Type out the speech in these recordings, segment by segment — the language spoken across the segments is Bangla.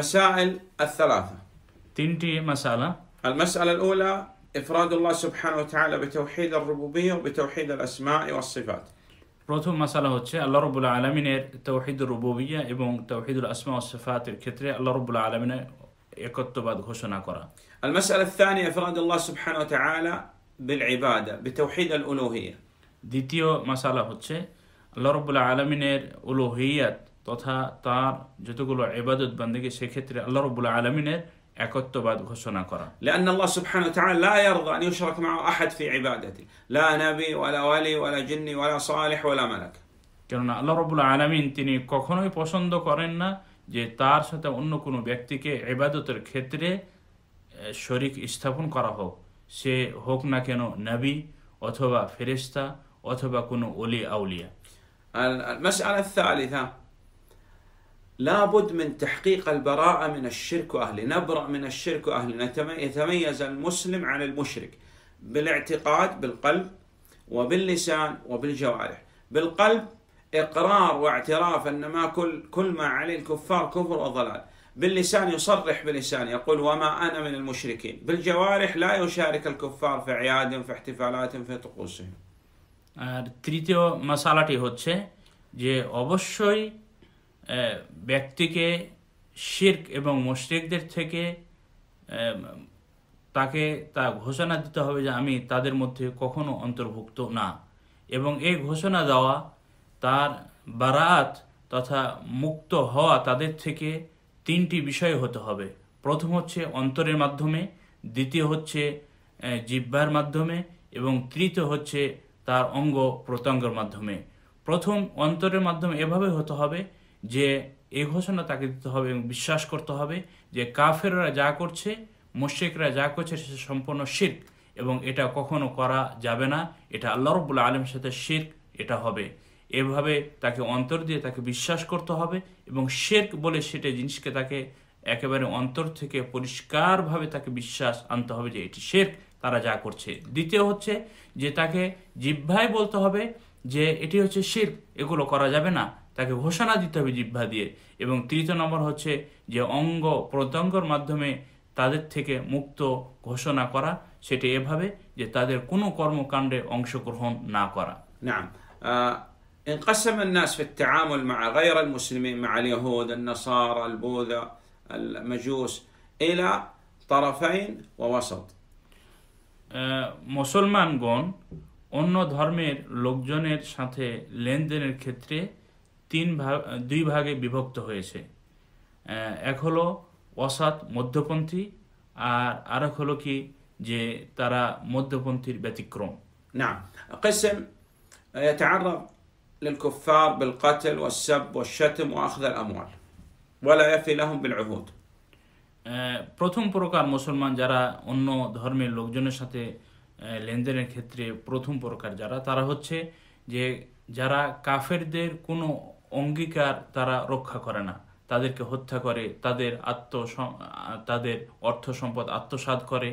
مسائل الثلاثة تنتي مسألة المسألة الأولى إفراد الله سبحانه وتعالى بتوحيد الربوبية وبتوحيد الأسماء والصفات প্রথম মাসালা হচ্ছে আল্লাহ রব্বুল আলমিনের তৌহিদুল রুবুবিয়া এবং তৌহিদুল আসমা ও সিফাতের ক্ষেত্রে আল্লাহ রব্বুল আলমিনের একত্ববাদ ঘোষণা করা المسألة الثانية إفراد الله سبحانه وتعالى بالعبادة بتوحيد الألوهية দ্বিতীয় مسألة হচ্ছে আল্লাহ رب العالمين উলুহিয়াত তথা তার যতগুলো এবাদত বান্দিকে সেক্ষেত্রে আল্লাহ রবুল্লা আলমিনের একত্ববাদ ঘোষণা করা لأن الله سبحانه وتعالى لا يرضى أن يشرك معه في عبادته لا نبي ولا ولي ولا ولا صالح ولا ملك কেননা আল্লাহ রবুল্লা আলমিন তিনি কখনোই পছন্দ করেন না যে তার সাথে অন্য কোনো ব্যক্তিকে এবাদতের ক্ষেত্রে শরিক স্থাপন করা হোক সে হোক না কেন নবী অথবা ফেরেশতা অথবা কোনো অলি আউলিয়া المسألة لابد من تحقيق البراءة من الشرك وأهله نبرأ من الشرك وأهله يتميز المسلم عن المشرك بالاعتقاد بالقلب وباللسان وبالجوارح بالقلب إقرار واعتراف أن ما كل, كل ما عليه الكفار كفر وضلال باللسان يصرح بلسان يقول وما أنا من المشركين بالجوارح لا يشارك الكفار في أعيادهم في احتفالاتهم في طقوسهم আর مسالتي মশালাটি হচ্ছে ব্যক্তিকে শির্ক এবং মুশরিকদের থেকে তাকে তা ঘোষণা দিতে হবে যে আমি তাদের মধ্যে কখনো অন্তর্ভুক্ত না এবং এই ঘোষণা দেওয়া তার বারাত তথা মুক্ত হওয়া তাদের থেকে তিনটি বিষয় হতে হবে প্রথম হচ্ছে অন্তরের মাধ্যমে দ্বিতীয় হচ্ছে জিব্বার মাধ্যমে এবং তৃতীয় হচ্ছে তার অঙ্গ প্রত্যঙ্গের মাধ্যমে প্রথম অন্তরের মাধ্যমে এভাবে হতে হবে যে এই ঘোষণা তাকে দিতে হবে এবং বিশ্বাস করতে হবে যে কাফেররা যা করছে মুশ্রিকরা যা করছে সে সম্পূর্ণ শির্ক এবং এটা কখনো করা যাবে না এটা আল্লাহ রবুল্লা আলমের সাথে শির্ক এটা হবে এভাবে তাকে অন্তর দিয়ে তাকে বিশ্বাস করতে হবে এবং শেখ বলে সেটা জিনিসকে তাকে একেবারে অন্তর থেকে পরিষ্কারভাবে তাকে বিশ্বাস আনতে হবে যে এটি শেখ তারা যা করছে দ্বিতীয় হচ্ছে যে তাকে জিহ্বায় বলতে হবে যে এটি হচ্ছে শির এগুলো করা যাবে না তাকে ঘোষণা দিতে হবে জিহ্বা দিয়ে এবং তৃতীয় নম্বর হচ্ছে যে অঙ্গ প্রত্যঙ্গর মাধ্যমে তাদের থেকে মুক্ত ঘোষণা করা সেটি এভাবে যে তাদের কোনো কর্মকাণ্ডে অংশগ্রহণ না করা انقسم الناس في التعامل مع غير المسلمين مع اليهود النصارى البوذا المجوس إلى طرفين ووسط মুসলমানগণ অন্য ধর্মের লোকজনের সাথে লেনদেনের ক্ষেত্রে তিন ভাগ দুই ভাগে বিভক্ত হয়েছে এক হলো অসাত মধ্যপন্থী আর আরেক হলো কি যে তারা মধ্যপন্থীর ব্যতিক্রম না قسم يتعرض للكفار بالقتل والسب والشتم واخذ الاموال ولا يفي لهم بالعهود প্রথম প্রকার মুসলমান যারা অন্য ধর্মের লোকজনের সাথে লেনদেনের ক্ষেত্রে প্রথম প্রকার যারা তারা হচ্ছে যে যারা কাফেরদের কোনো অঙ্গীকার তারা রক্ষা করে না তাদেরকে হত্যা করে তাদের আত্ম তাদের অর্থ সম্পদ আত্মসাত করে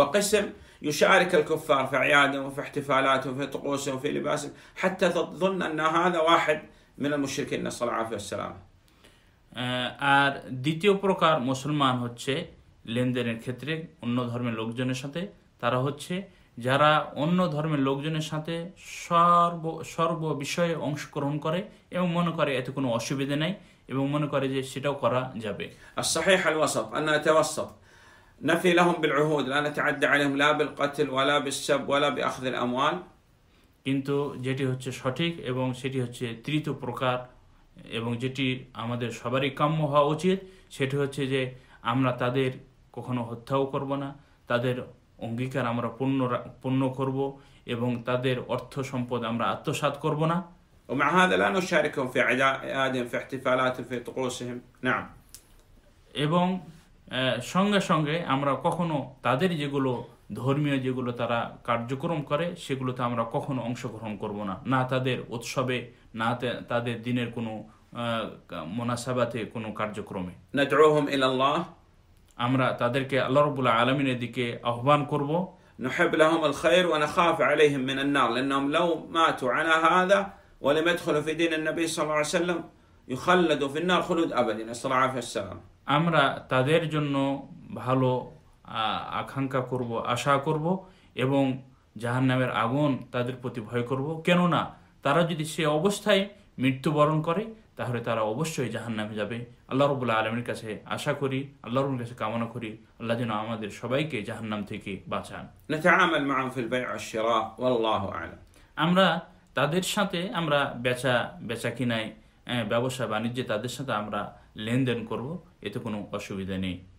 وقسم يشارك الكفار في أعيادهم وفي احتفالاتهم وفي طقوسهم وفي لباسهم حتى تظن هذا واحد من المشركين আর দ্বিতীয় প্রকার মুসলমান হচ্ছে লেনদেনের ক্ষেত্রে অন্য ধর্মের লোকজনের সাথে তারা হচ্ছে যারা অন্য ধর্মের লোকজনের সাথে সর্ব সর্ব বিষয়ে অংশগ্রহণ করে এবং মনে করে এতে কোনো অসুবিধে নাই এবং মনে করে যে সেটাও করা যাবে نفي لهم بالعهود لا نتعدى عليهم لا بالقتل ولا بالسب ولا بأخذ الأموال কিন্তু যেটি হচ্ছে সঠিক এবং সেটি হচ্ছে তৃতীয় প্রকার এবং যেটি আমাদের সবারই কাম্য হওয়া উচিত সেটি হচ্ছে যে আমরা তাদের কখনো হত্যাও করব না তাদের অঙ্গীকার আমরা পূর্ণ পূর্ণ করব এবং তাদের অর্থ সম্পদ আমরা আত্মসাত করব না ومع هذا لا نشاركهم في في احتفالاتهم في طقوسهم نعم এবং সঙ্গে সঙ্গে আমরা কখনো তাদের যেগুলো ধর্মীয় যেগুলো তারা কার্যক্রম করে সেগুলোতে আমরা কখনো অংশগ্রহণ করব না না তাদের উৎসবে না তাদের দিনের কোনো মোনাসাবাতে কোনো কার্যক্রমে আমরা তাদেরকে আল্লাহ রবুল্লাহ আলমিনের দিকে আহ্বান করব نحب لهم الخير ونخاف عليهم من النار لأنهم لو ماتوا على هذا ولم يدخلوا في دين النبي صلى الله عليه وسلم يخلدوا في النار خلود أبدا نسأل الله العافية والسلام আমরা তাদের জন্য ভালো আকাঙ্ক্ষা করব আশা করব এবং জাহান নামের আগুন তাদের প্রতি ভয় করব কেননা তারা যদি সে অবস্থায় মৃত্যুবরণ করে তাহলে তারা অবশ্যই জাহান নামে যাবে আল্লাহ রবুল্লাহ আলমের কাছে আশা করি আল্লাহ রবুল কাছে কামনা করি আল্লাহ যেন আমাদের সবাইকে জাহান নাম থেকে বাঁচান আমরা তাদের সাথে আমরা বেচা বেচা কিনাই ব্যবসা বাণিজ্যে তাদের সাথে আমরা লেনদেন করব এতে কোনো অসুবিধা নেই